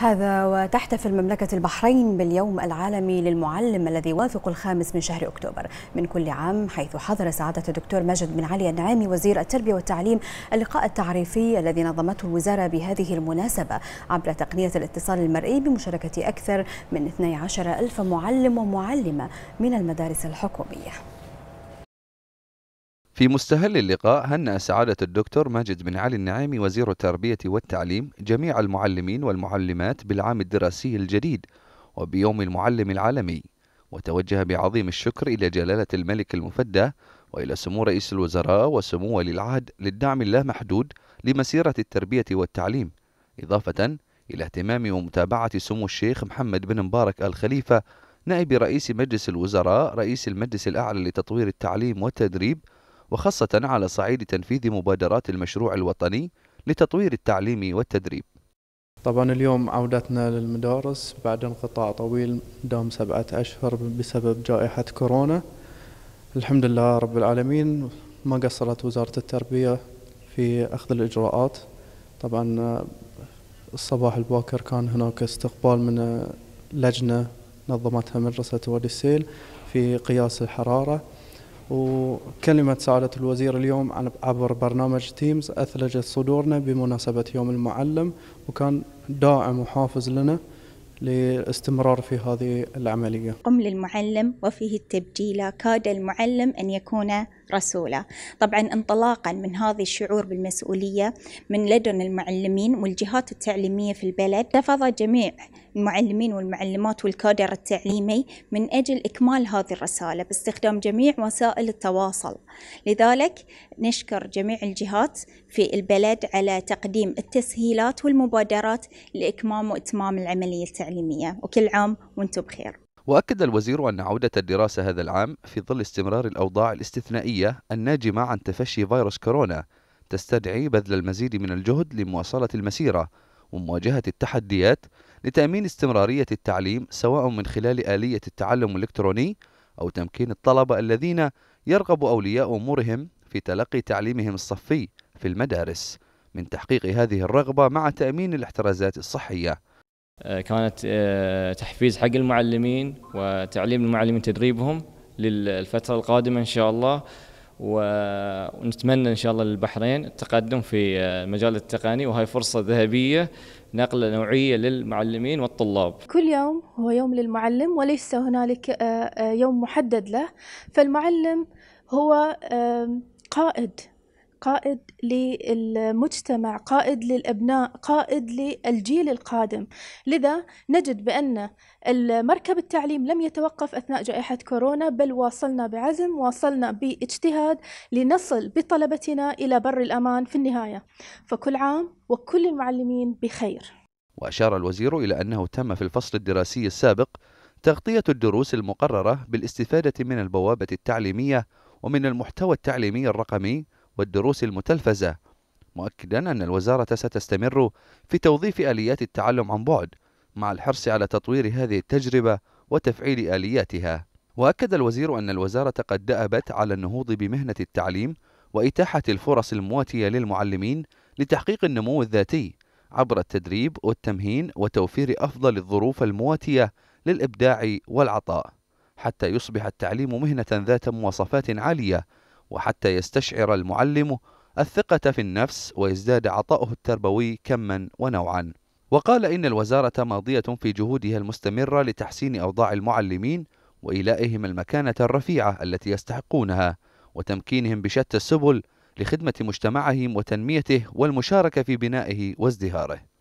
هذا وتحتفل مملكة البحرين باليوم العالمي للمعلم الذي يوافق الخامس من شهر أكتوبر من كل عام حيث حضر سعادة الدكتور ماجد بن علي النعيمي وزير التربية والتعليم اللقاء التعريفي الذي نظمته الوزارة بهذه المناسبة عبر تقنية الاتصال المرئي بمشاركة أكثر من 12 ألف معلم ومعلمة من المدارس الحكومية في مستهل اللقاء هنأ سعادة الدكتور ماجد بن علي النعيمي وزير التربية والتعليم جميع المعلمين والمعلمات بالعام الدراسي الجديد وبيوم المعلم العالمي وتوجه بعظيم الشكر إلى جلالة الملك المفدى وإلى سمو رئيس الوزراء وسمو ولي العهد للدعم اللامحدود لمسيرة التربية والتعليم إضافة إلى اهتمام ومتابعة سمو الشيخ محمد بن مبارك الخليفة نائب رئيس مجلس الوزراء رئيس المجلس الأعلى لتطوير التعليم والتدريب وخاصة على صعيد تنفيذ مبادرات المشروع الوطني لتطوير التعليم والتدريب طبعا اليوم عودتنا للمدارس بعد انقطاع طويل دام سبعة أشهر بسبب جائحة كورونا الحمد لله رب العالمين ما قصرت وزارة التربية في أخذ الإجراءات طبعا الصباح الباكر كان هناك استقبال من لجنة نظمتها مدرسة وادي السيل في قياس الحرارة وكلمة سعادة الوزير اليوم عبر برنامج تيمز أثلجت صدورنا بمناسبة يوم المعلم وكان داعم وحافز لنا للاستمرار في هذه العملية قم للمعلم وفيه التبجيل كاد المعلم أن يكون رسوله طبعا انطلاقا من هذا الشعور بالمسؤولية من لدن المعلمين والجهات التعليمية في البلد رفض جميع المعلمين والمعلمات والكادر التعليمي من أجل إكمال هذه الرسالة باستخدام جميع وسائل التواصل لذلك نشكر جميع الجهات في البلد على تقديم التسهيلات والمبادرات لإكمام وإتمام العملية التعليمية وكل عام وانتم بخير وأكد الوزير أن عودة الدراسة هذا العام في ظل استمرار الأوضاع الاستثنائية الناجمة عن تفشي فيروس كورونا تستدعي بذل المزيد من الجهد لمواصلة المسيرة ومواجهة التحديات لتأمين استمرارية التعليم سواء من خلال آلية التعلم الإلكتروني أو تمكين الطلبة الذين يرغب أولياء أمورهم في تلقي تعليمهم الصفي في المدارس من تحقيق هذه الرغبة مع تأمين الاحترازات الصحية آه، كانت آه، تحفيز حق المعلمين وتعليم المعلمين تدريبهم للفترة القادمة إن شاء الله ونتمنى إن شاء الله للبحرين التقدم في المجال آه، التقني وهي فرصة ذهبية نقلة نوعية للمعلمين والطلاب كل يوم هو يوم للمعلم وليس هنالك يوم محدد له فالمعلم هو قائد قائد للمجتمع قائد للأبناء قائد للجيل القادم لذا نجد بأن المركب التعليم لم يتوقف أثناء جائحة كورونا بل واصلنا بعزم واصلنا باجتهاد لنصل بطلبتنا إلى بر الأمان في النهاية فكل عام وكل المعلمين بخير وأشار الوزير إلى أنه تم في الفصل الدراسي السابق تغطية الدروس المقررة بالاستفادة من البوابة التعليمية ومن المحتوى التعليمي الرقمي والدروس المتلفزة مؤكدا أن الوزارة ستستمر في توظيف آليات التعلم عن بعد مع الحرص على تطوير هذه التجربة وتفعيل آلياتها وأكد الوزير أن الوزارة قد دأبت على النهوض بمهنة التعليم وإتاحة الفرص المواتية للمعلمين لتحقيق النمو الذاتي عبر التدريب والتمهين وتوفير أفضل الظروف المواتية للإبداع والعطاء حتى يصبح التعليم مهنة ذات مواصفات عالية وحتى يستشعر المعلم الثقة في النفس ويزداد عطاؤه التربوي كما ونوعا وقال إن الوزارة ماضية في جهودها المستمرة لتحسين أوضاع المعلمين وإيلائهم المكانة الرفيعة التي يستحقونها وتمكينهم بشتى السبل لخدمة مجتمعهم وتنميته والمشاركة في بنائه وازدهاره